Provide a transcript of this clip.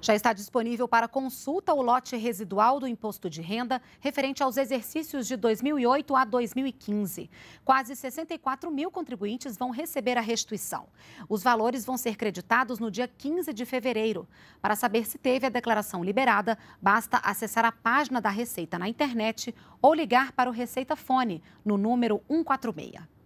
Já está disponível para consulta o lote residual do imposto de renda referente aos exercícios de 2008 a 2015. Quase 64 mil contribuintes vão receber a restituição. Os valores vão ser creditados no dia 15 de fevereiro. Para saber se teve a declaração liberada, basta acessar a página da Receita na internet ou ligar para o Receita Fone no número 146.